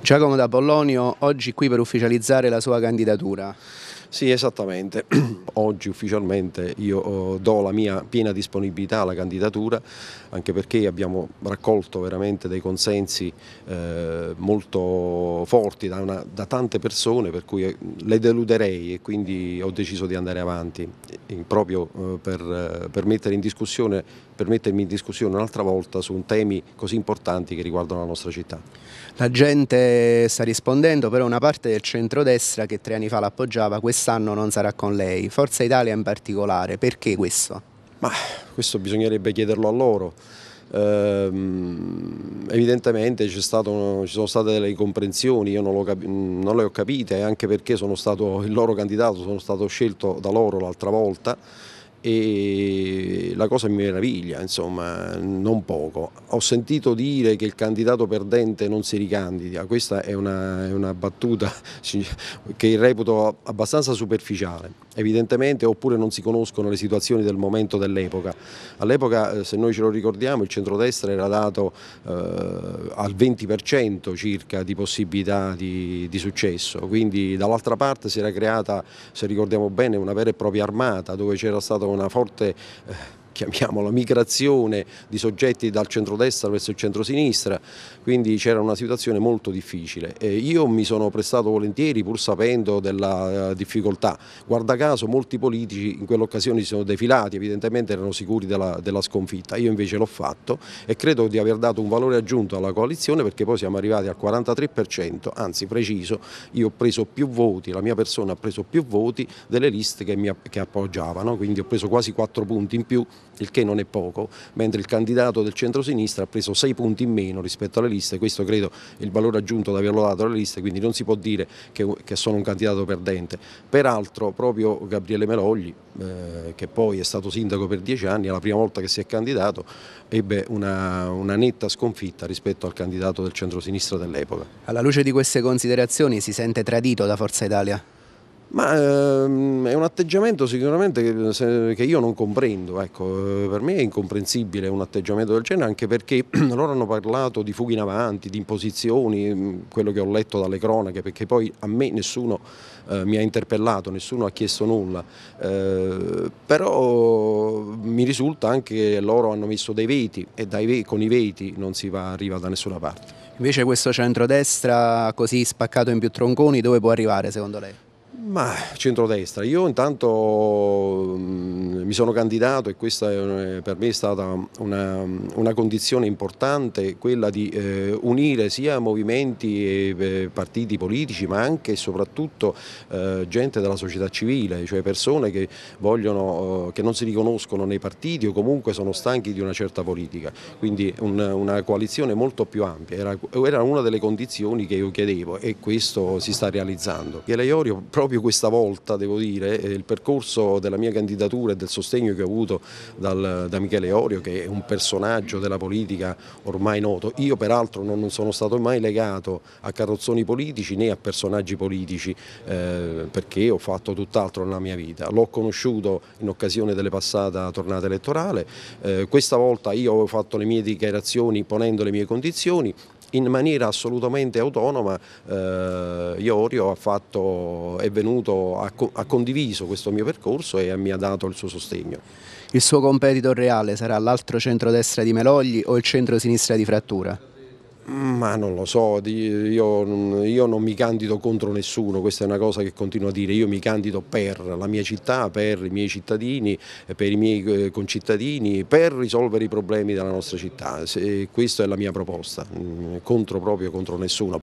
Giacomo D'Apollonio oggi qui per ufficializzare la sua candidatura. Sì, esattamente. Oggi ufficialmente io eh, do la mia piena disponibilità alla candidatura, anche perché abbiamo raccolto veramente dei consensi eh, molto forti da, una, da, tante persone, per cui eh, le deluderei e quindi ho deciso di andare avanti proprio eh, per, per, mettere in discussione, per mettermi in discussione un'altra volta su temi così importanti che riguardano la nostra città. La gente sta rispondendo, però una parte del centrodestra che tre anni fa l'appoggiava, questa quest'anno non sarà con lei, Forza Italia in particolare, perché questo? Ma questo bisognerebbe chiederlo a loro. Ehm, evidentemente ci sono state delle incomprensioni, io non, non, le ho capite, anche perché sono stato il loro candidato, sono stato scelto da loro l'altra volta e la cosa mi meraviglia, insomma, non poco. Ho sentito dire che il candidato perdente non si ricandida, questa è una, è una battuta che reputo abbastanza superficiale evidentemente oppure non si conoscono le situazioni del momento dell'epoca. All'epoca, eh, se noi ce lo ricordiamo, il centrodestra era dato eh, al 20% circa di possibilità di, di successo, quindi dall'altra parte si era creata, se ricordiamo bene, una vera e propria armata dove c'era stata una forte... Eh, chiamiamola migrazione di soggetti dal centrodestra verso il centrosinistra, quindi c'era una situazione molto difficile. E io mi sono prestato volentieri pur sapendo della eh, difficoltà, guarda caso molti politici in quell'occasione si sono defilati, evidentemente erano sicuri della, della sconfitta, io invece l'ho fatto e credo di aver dato un valore aggiunto alla coalizione perché poi siamo arrivati al 43%, anzi preciso, io ho preso più voti, la mia persona ha preso più voti delle liste che, mi, che appoggiavano, quindi ho preso quasi 4 punti in più il che non è poco, mentre il candidato del centro-sinistra ha preso 6 punti in meno rispetto alle liste, questo credo è il valore aggiunto da averlo dato alle liste, quindi non si può dire che, che sono un candidato perdente. Peraltro proprio Gabriele Melogli, eh, che poi è stato sindaco per 10 anni, è la prima volta che si è candidato, ebbe una, una netta sconfitta rispetto al candidato del centro-sinistra dell'epoca. Alla luce di queste considerazioni si sente tradito da Forza Italia? Ma ehm, è un atteggiamento sicuramente che, se, che io non comprendo, ecco, eh, per me è incomprensibile un atteggiamento del genere anche perché loro hanno parlato di fughe in avanti, di imposizioni, mm, quello che ho letto dalle cronache, perché poi a me nessuno eh, mi ha interpellato, nessuno ha chiesto nulla, eh, però mi risulta anche che loro hanno messo dei veti e dai, con i veti non si va, arriva da nessuna parte. Invece questo centrodestra così spaccato in più tronconi dove può arrivare secondo lei? Ma centrodestra, io intanto mm, mi sono candidato e questa eh, per me è stata una, una condizione importante, quella di eh, unire sia movimenti e eh, partiti politici ma anche e soprattutto eh, gente della società civile, cioè persone che, vogliono, eh, che non si riconoscono nei partiti o comunque sono stanchi di una certa politica, quindi un, una coalizione molto più ampia, era, era, una delle condizioni che io chiedevo e questo si sta realizzando. Geleiorio, proprio proprio questa volta, devo dire, eh, il percorso della mia candidatura e del sostegno che ho avuto dal, da Michele Orio, che è un personaggio della politica ormai noto. Io peraltro non, non sono stato mai legato a carrozzoni politici né a personaggi politici, eh, perché ho fatto tutt'altro nella mia vita. L'ho conosciuto in occasione delle passata tornata elettorale, eh, questa volta io ho fatto le mie dichiarazioni ponendo le mie condizioni, in maniera assolutamente autonoma eh, Iorio fatto, è venuto, ha, ha, condiviso questo mio percorso e mi ha dato il suo sostegno. Il suo competitor reale sarà l'altro centrodestra di Melogli o il centro-sinistra di Frattura? Ma non lo so, io, io, non mi candido contro nessuno, questa è una cosa che continuo a dire, io mi candido per la mia città, per i miei cittadini, per i miei eh, concittadini, per risolvere i problemi della nostra città, questa è la mia proposta, mm, contro proprio contro nessuno.